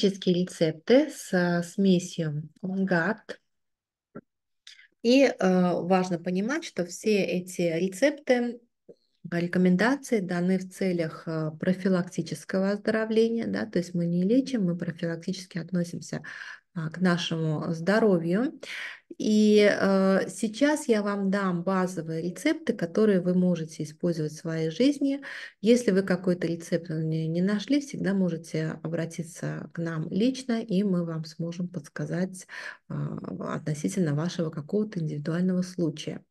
классические рецепты с э, смесью гад И э, важно понимать, что все эти рецепты, рекомендации даны в целях э, профилактического оздоровления, да, то есть мы не лечим, мы профилактически относимся а, к нашему здоровью. И э, сейчас я вам дам базовые рецепты, которые вы можете использовать в своей жизни. Если вы какой-то рецепт не, не нашли, всегда можете обратиться к нам лично, и мы вам сможем подсказать э, относительно вашего какого-то индивидуального случая.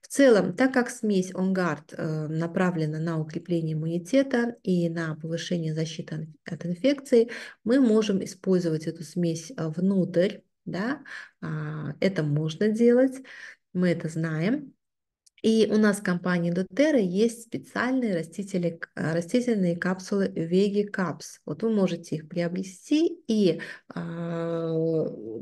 В целом, так как смесь Онгард э, направлена на укрепление иммунитета и на повышение защиты от инфекций, мы можем использовать эту смесь э, внутрь, да, а, это можно делать, мы это знаем. И у нас в компании Дотера есть специальные растители, э, растительные капсулы Веги Капс. Вот вы можете их приобрести и э,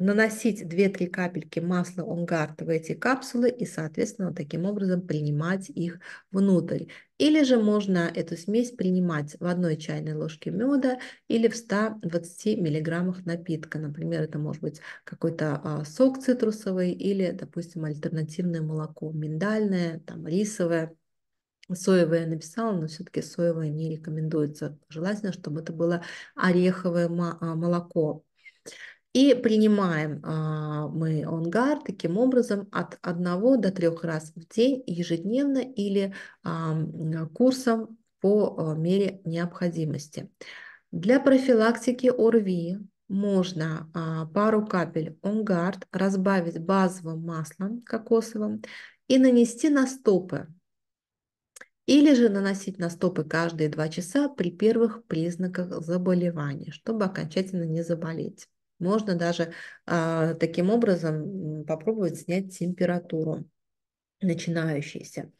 наносить 2-3 капельки масла онгард в эти капсулы и, соответственно, таким образом принимать их внутрь. Или же можно эту смесь принимать в одной чайной ложке меда или в 120 миллиграммах напитка. Например, это может быть какой-то а, сок цитрусовый или, допустим, альтернативное молоко, миндальное, там, рисовое. Соевое написала, но все-таки соевое не рекомендуется. Желательно, чтобы это было ореховое а, молоко. И принимаем а, мы онгар таким образом от одного до трех раз в день ежедневно или а, курсом по э, мере необходимости. Для профилактики ОРВИ можно а, пару капель онгард разбавить базовым маслом кокосовым и нанести на стопы. Или же наносить на стопы каждые два часа при первых признаках заболевания, чтобы окончательно не заболеть. Можно даже а, таким образом попробовать снять температуру начинающуюся.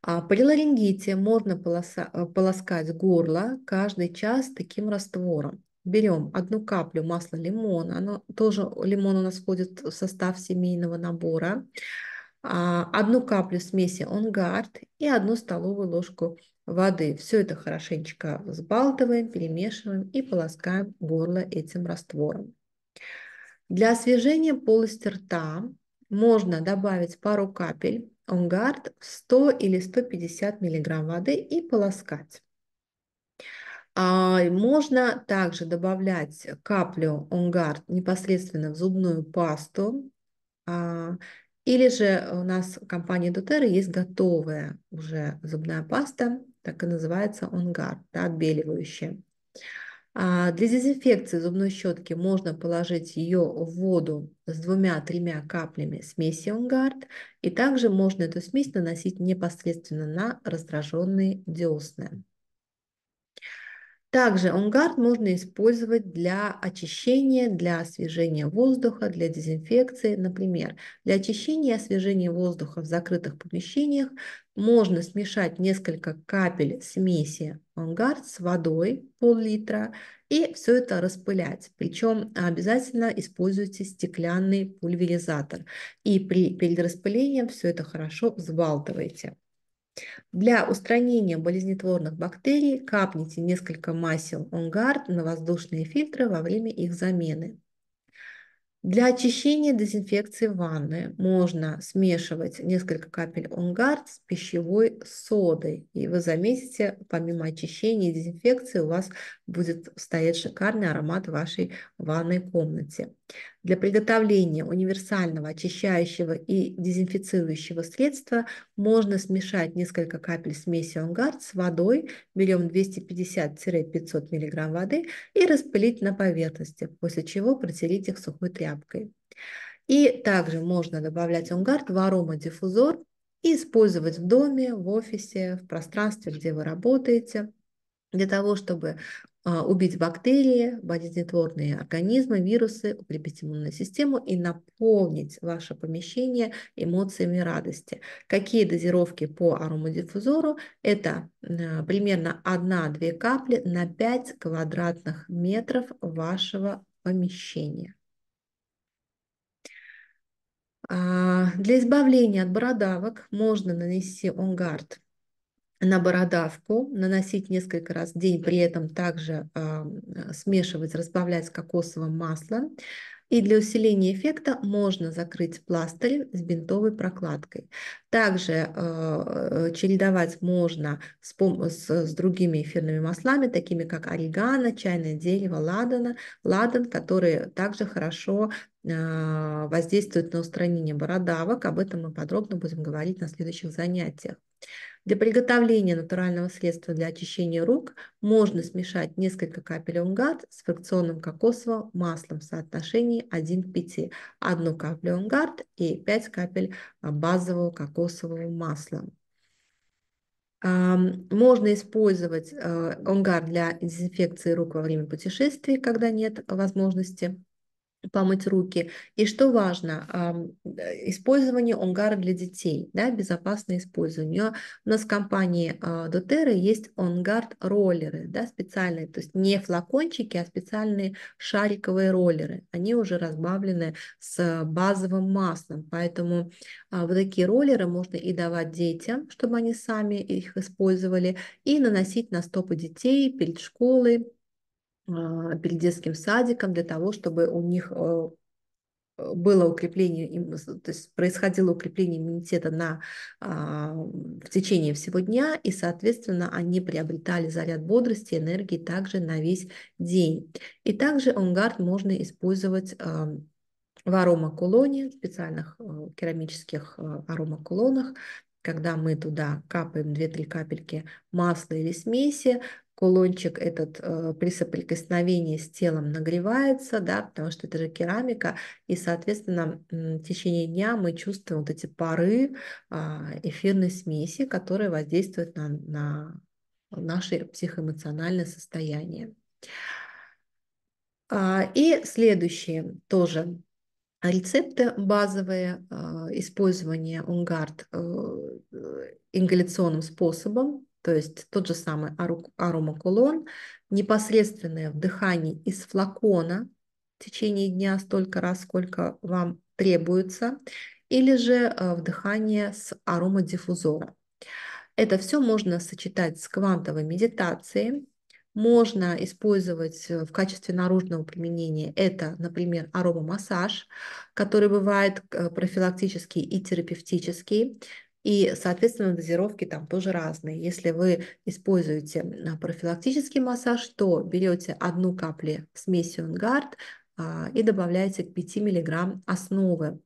А при ларингите можно полоса, э, полоскать горло каждый час таким раствором. Берем одну каплю масла лимона, оно тоже лимон у нас входит в состав семейного набора, а, одну каплю смеси онгард и одну столовую ложку воды. Все это хорошенечко взбалтываем, перемешиваем и полоскаем горло этим раствором. Для освежения полости рта можно добавить пару капель онгард в 100 или 150 мг воды и полоскать. А, можно также добавлять каплю онгард непосредственно в зубную пасту. А, или же у нас в компании Дотера есть готовая уже зубная паста, так и называется онгард, да, отбеливающая. А, для дезинфекции зубной щетки можно положить ее в воду с двумя-тремя каплями смеси Унгард, и также можно эту смесь наносить непосредственно на раздраженные десны. Также онгард можно использовать для очищения, для освежения воздуха, для дезинфекции. Например, для очищения и освежения воздуха в закрытых помещениях можно смешать несколько капель смеси онгард с водой пол-литра и все это распылять. Причем обязательно используйте стеклянный пульверизатор. И при, перед распылением все это хорошо взбалтывайте. Для устранения болезнетворных бактерий капните несколько масел онгард на воздушные фильтры во время их замены. Для очищения дезинфекции ванны можно смешивать несколько капель онгард с пищевой содой. И вы заметите, помимо очищения и дезинфекции у вас будет стоять шикарный аромат в вашей ванной комнате. Для приготовления универсального очищающего и дезинфицирующего средства можно смешать несколько капель смеси ангард с водой, берем 250-500 мг воды и распылить на поверхности, после чего протереть их сухой тряпкой. И также можно добавлять ангард в аромадиффузор и использовать в доме, в офисе, в пространстве, где вы работаете – для того, чтобы а, убить бактерии, болезнетворные организмы, вирусы, укрепить иммунную систему и наполнить ваше помещение эмоциями радости. Какие дозировки по аромадиффузору? Это э, примерно 1-2 капли на 5 квадратных метров вашего помещения. А, для избавления от бородавок можно нанести онгард на бородавку, наносить несколько раз в день, при этом также э, смешивать, разбавлять с кокосовым маслом. И для усиления эффекта можно закрыть пластырем с бинтовой прокладкой. Также а, э, чередовать можно с, с, с другими эфирными маслами, такими как орегано, чайное дерево, ладана, ладан, которые также хорошо э, воздействуют на устранение бородавок. Об этом мы подробно будем говорить на следующих занятиях. Для приготовления натурального средства для очищения рук можно смешать несколько капель умгад с фракционным кокосовым маслом в соотношении 1 к 5, Одну каплю умгард и 5 капель а, базового кокосового масла. Можно использовать онгард а, для дезинфекции рук во время путешествий, когда нет возможности помыть руки. И что важно, э, использование онгара для детей, да, безопасное использование. У нас в компании а, Дотеры есть онгард роллеры, да, специальные, то есть не флакончики, а специальные шариковые роллеры. Они уже разбавлены с базовым маслом, поэтому а, вот такие роллеры можно и давать детям, чтобы они сами их использовали, и наносить на стопы детей перед школой, а, перед детским садиком для того, чтобы у них э, э, было укрепление, то есть происходило укрепление иммунитета на, а, в течение всего дня, и, соответственно, они приобретали заряд бодрости, энергии также на весь день. И также онгард можно использовать а, в аромакулоне, в специальных э, керамических аромакулонах, когда мы туда капаем 2-3 капельки масла или смеси, кулончик этот э, при соприкосновении с телом нагревается, да, потому что это же керамика, и, соответственно, в течение дня мы чувствуем вот эти пары э, эфирной смеси, которые воздействуют на, на наше психоэмоциональное состояние. А, и следующие тоже рецепты базовые, а, использование унгард э, э, ингаляционным способом, то есть тот же самый аромакулон, непосредственное вдыхание из флакона в течение дня столько раз, сколько вам требуется, или же э, вдыхание с аромадиффузора. Это все можно сочетать с квантовой медитацией, можно использовать э, в качестве наружного применения. Это, например, аромамассаж, который бывает э, профилактический и терапевтический. И, соответственно, дозировки там тоже разные. Если вы используете а, профилактический массаж, то берете одну каплю смеси Онгард а, и добавляете к 5 мг основы.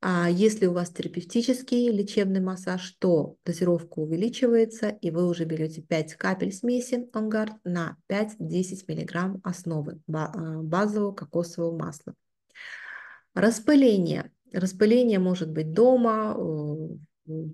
А если у вас терапевтический лечебный массаж, то дозировка увеличивается, и вы уже берете 5 капель смеси Онгард на 5-10 мг основы а, базового кокосового масла. Распыление. Распыление может быть дома, э, Э,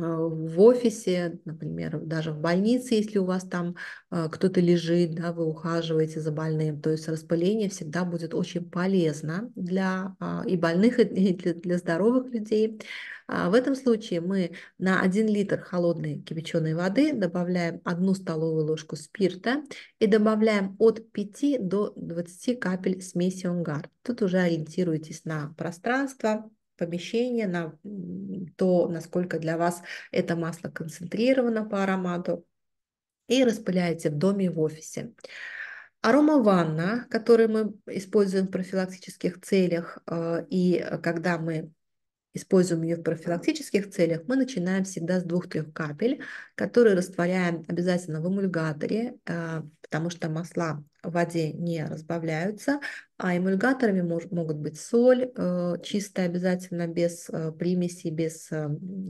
в офисе, например, даже в больнице, если у вас там э, кто-то лежит, да, вы ухаживаете за больным, то есть распыление всегда будет очень полезно для а, и больных, и для здоровых людей. А, в этом случае мы на 1 литр холодной кипяченой воды добавляем 1 столовую ложку спирта и добавляем от 5 до 20 капель смеси унгар. Тут уже ориентируйтесь на пространство, помещение, на то, насколько для вас это масло концентрировано по аромату, и распыляете в доме и в офисе. Арома ванна, который мы используем в профилактических целях, э, и э, когда мы используем ее в профилактических целях, мы начинаем всегда с двух-трех капель, которые растворяем обязательно в эмульгаторе, э, потому что масла в воде не разбавляются, а эмульгаторами мож, могут быть соль, э, чистая обязательно, без э, примесей, без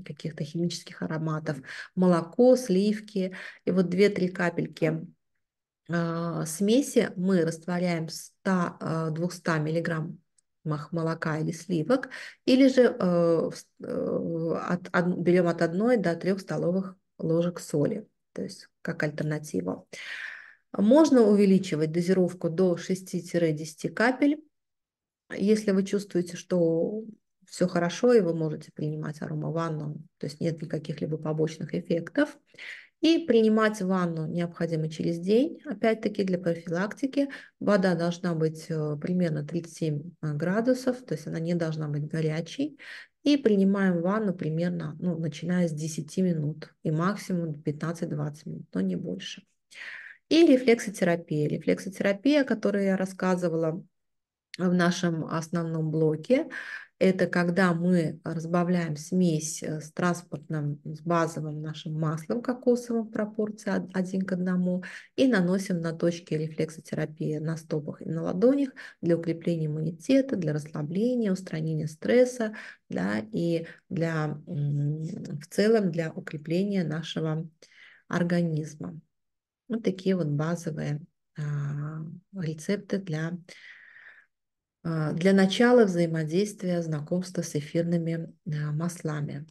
каких-то химических ароматов, молоко, сливки, и вот 2-3 капельки смеси мы растворяем в 100-200 миллиграмм молока или сливок, или же э, э, от, от, берем от 1 до 3 столовых ложек соли, то есть как альтернатива. Можно увеличивать дозировку до 6-10 капель, если вы чувствуете, что все хорошо, и вы можете принимать аромаванну, то есть нет никаких либо побочных эффектов. И принимать ванну необходимо через день. Опять-таки для профилактики вода должна быть э, примерно 37 э, градусов, то есть она не должна быть горячей. И принимаем ванну примерно, ну, начиная с 10 минут и максимум 15-20 минут, но не больше. И рефлексотерапия. Рефлексотерапия, о которой я рассказывала, в нашем основном блоке. Это когда мы разбавляем смесь э, с транспортным, с базовым нашим маслом кокосовым в пропорции один к одному и наносим на точки рефлексотерапии на стопах и на ладонях для укрепления иммунитета, для расслабления, устранения стресса да, и для, в целом для укрепления нашего организма. Вот такие вот базовые а, рецепты для Э, для начала взаимодействия, знакомства с эфирными э, маслами.